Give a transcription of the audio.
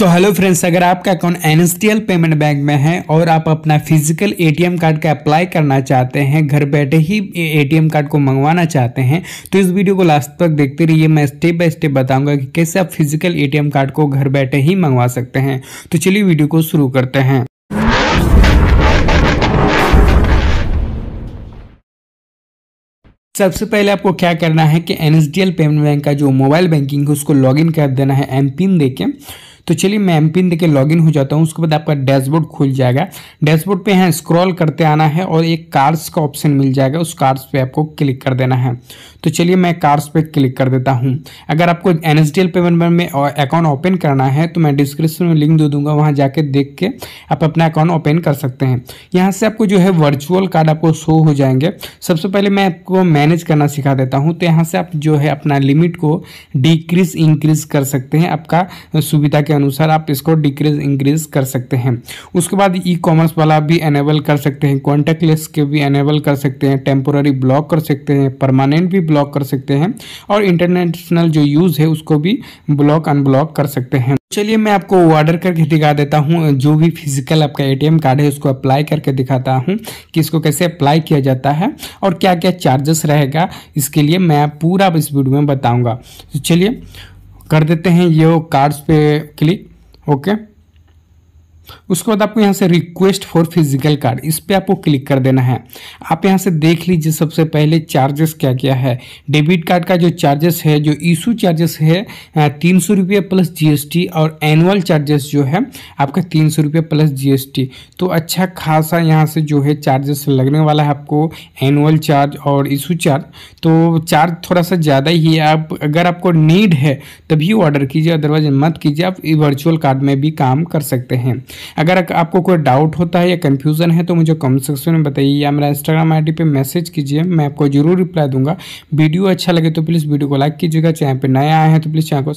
तो hello friends अगर आपका अकाउंट एन पेमेंट बैंक में है और आप अपना फिजिकल एटीएम कार्ड का अप्लाई करना चाहते हैं घर बैठे ही एटीएम कार्ड को मंगवाना चाहते हैं तो इस वीडियो को लास्ट तक देखते रहिए मैं स्टेप बाय स्टेप बताऊंगा कि कैसे आप फिजिकल एटीएम कार्ड को घर बैठे ही मंगवा सकते हैं तो चलिए वीडियो को शुरू करते हैं सबसे पहले आपको क्या करना है कि एन पेमेंट बैंक का जो मोबाइल बैंकिंग है उसको इन कर देना है एम पिन देके तो चलिए मैं एम पिन देकर लॉग हो जाता हूँ उसके बाद आपका डैशबोर्ड खुल जाएगा डैशबोर्ड पे यहाँ स्क्रॉल करते आना है और एक कार्स का ऑप्शन मिल जाएगा उस कार्स पे आपको क्लिक कर देना है तो चलिए मैं कार्स पे क्लिक कर देता हूँ अगर आपको N S D L payment में अकाउंट ओपन करना है तो मैं डिस्क्रिप्शन में लिंक दे दूंगा वहाँ जाके देख के आप अपना अकाउंट ओपन कर सकते हैं यहाँ से आपको जो है वर्चुअल कार्ड आपको शो हो जाएंगे सबसे पहले मैं आपको मैनेज करना सिखा देता हूँ तो यहाँ से आप जो है अपना लिमिट को डिक्रीज इंक्रीज कर सकते हैं आपका सुविधा के अनुसार आप इसको डिक्रीज इंक्रीज कर सकते हैं उसके बाद ई कॉमर्स वाला भी एनेबल कर सकते हैं कॉन्टेक्ट लेस के भी एनेबल कर सकते हैं टेम्पोररी ब्लॉक कर सकते हैं परमानेंट भी ब्लॉक कर सकते हैं और इंटरनेशनल जो यूज़ है उसको भी ब्लॉक अनब्लॉक कर सकते हैं चलिए मैं आपको ऑर्डर करके दिखा देता हूँ जो भी फिजिकल आपका एटीएम कार्ड है उसको अप्लाई करके दिखाता हूँ कि इसको कैसे अप्लाई किया जाता है और क्या क्या चार्जेस रहेगा इसके लिए मैं पूरा इस वीडियो में बताऊँगा तो चलिए कर देते हैं ये कार्ड्स पे क्लिक ओके उसके बाद आपको यहाँ से रिक्वेस्ट फॉर फिजिकल कार्ड इस पर आपको क्लिक कर देना है आप यहाँ से देख लीजिए सबसे पहले चार्जेस क्या क्या है डेबिट कार्ड का जो चार्जेस है जो इशू चार्जेस है तीन सौ रुपये प्लस जीएसटी और एनुअल चार्जेस जो है आपका तीन सौ रुपये प्लस जीएसटी तो अच्छा खासा यहाँ से जो है चार्जेस लगने वाला है आपको एनुअल चार्ज और इशू चार्ज तो चार्ज थोड़ा सा ज़्यादा ही है आप अगर आपको नीड है तभी ऑर्डर कीजिए अदरवाइज मत कीजिए आप वर्चुअल कार्ड में भी काम कर सकते हैं अगर आपको कोई डाउट होता है या कन्फ्यूज़न है तो मुझे कमेंट सेक्शन में बताइए या मेरा इंस्टाग्राम आई पे मैसेज कीजिए मैं आपको जरूर रिप्लाई दूंगा वीडियो अच्छा लगे तो प्लीज़ वीडियो को लाइक कीजिएगा चैनल पर नया आए हैं तो प्लीज़ चैनल को